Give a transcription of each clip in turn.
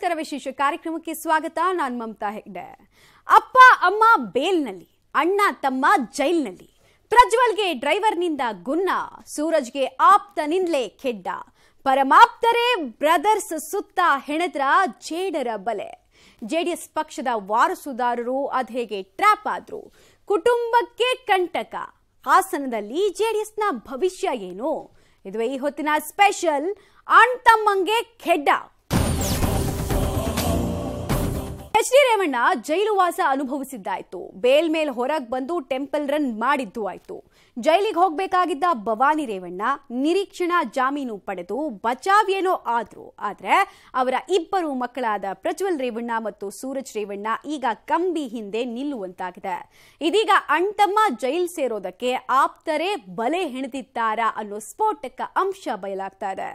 ನಮಸ್ಕಾರ ವಿಶೇಷ ಕಾರ್ಯಕ್ರಮಕ್ಕೆ ಸ್ವಾಗತ ನಾನು ಮಮತಾ ಹೆಗ್ಡೆ ಅಪ್ಪ ಅಮ್ಮ ಬೇಲ್ನಲ್ಲಿ ಅಣ್ಣ ತಮ್ಮ ಜೈಲ್ನಲ್ಲಿ ಪ್ರಜ್ವಲ್ಗೆ ಡ್ರೈವರ್ನಿಂದ ಗುನ್ನ ಸೂರಜ್ಗೆ ಆಪ್ತನಿಂದಲೇ ಖೆಡ್ಡ ಪರಮಾಪ್ತರೇ ಬ್ರದರ್ಸ್ ಸುತ್ತ ಹೆಣದ್ರ ಜೇಡರ ಬಲೆ ಜೆಡಿಎಸ್ ಪಕ್ಷದ ವಾರಸುದಾರರು ಅದ್ಹೇಗೆ ಟ್ರ್ಯಾಪ್ ಆದ್ರು ಕುಟುಂಬಕ್ಕೆ ಕಂಟಕ ಹಾಸನದಲ್ಲಿ ನ ಭವಿಷ್ಯ ಏನು ಇದುವೇ ಈ ಹೊತ್ತಿನ ಸ್ಪೆಷಲ್ ಅಣ್ಣ ತಮ್ಮಂಗೆ ಖೆಡ್ಡ ಎಚ್ ಡಿ ರೇವಣ್ಣ ಜೈಲು ವಾಸ ಅನುಭವಿಸಿದ್ದಾಯ್ತು ಬೇಲ್ ಮೇಲ್ ಹೊರಗೆ ಬಂದು ಟೆಂಪಲ್ ರನ್ ಮಾಡಿದ್ದು ಆಯ್ತು ಜೈಲಿಗೆ ಹೋಗಬೇಕಾಗಿದ್ದ ಭವಾನಿ ರೇವಣ್ಣ ನಿರೀಕ್ಷಣಾ ಜಾಮೀನು ಪಡೆದು ಬಚಾವೇನೋ ಆದ್ರು ಆದರೆ ಅವರ ಇಬ್ಬರು ಮಕ್ಕಳಾದ ಪ್ರಜ್ವಲ್ ರೇವಣ್ಣ ಮತ್ತು ಸೂರಜ್ ರೇವಣ್ಣ ಈಗ ಕಂಬಿ ಹಿಂದೆ ನಿಲ್ಲುವಂತಾಗಿದೆ ಇದೀಗ ಅಂಟಮ್ಮ ಜೈಲ್ ಸೇರೋದಕ್ಕೆ ಆಪ್ತರೇ ಬಲೆ ಹೆಣೆದಿದ್ದಾರಾ ಅನ್ನೋ ಸ್ಫೋಟಕ ಅಂಶ ಬಯಲಾಗ್ತಾ ಇದೆ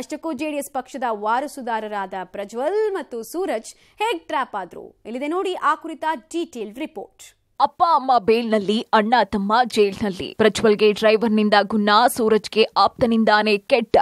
ಅಷ್ಟಕ್ಕೂ ಜೆಡಿಎಸ್ ಪಕ್ಷದ ವಾರಸುದಾರರಾದ ಪ್ರಜ್ವಲ್ ಮತ್ತು ಸೂರಜ್ ಹೇಗ್ ಟ್ರಾಪ್ ಆದ್ರು ಇಲ್ಲಿದೆ ನೋಡಿ ಆ ಕುರಿತ ಡೀಟೇಲ್ಡ್ ರಿಪೋರ್ಟ್ ಅಪ್ಪ ಅಮ್ಮ ಬೇಲ್ನಲ್ಲಿ ಅಣ್ಣ ತಮ್ಮ ಜೈಲ್ನಲ್ಲಿ ಪ್ರಜ್ವಲ್ಗೆ ಡ್ರೈವರ್ನಿಂದ ಗುನ್ನ ಸೂರಜ್ಗೆ ಆಪ್ತನಿಂದಾನೇ ಕೆಟ್ಟ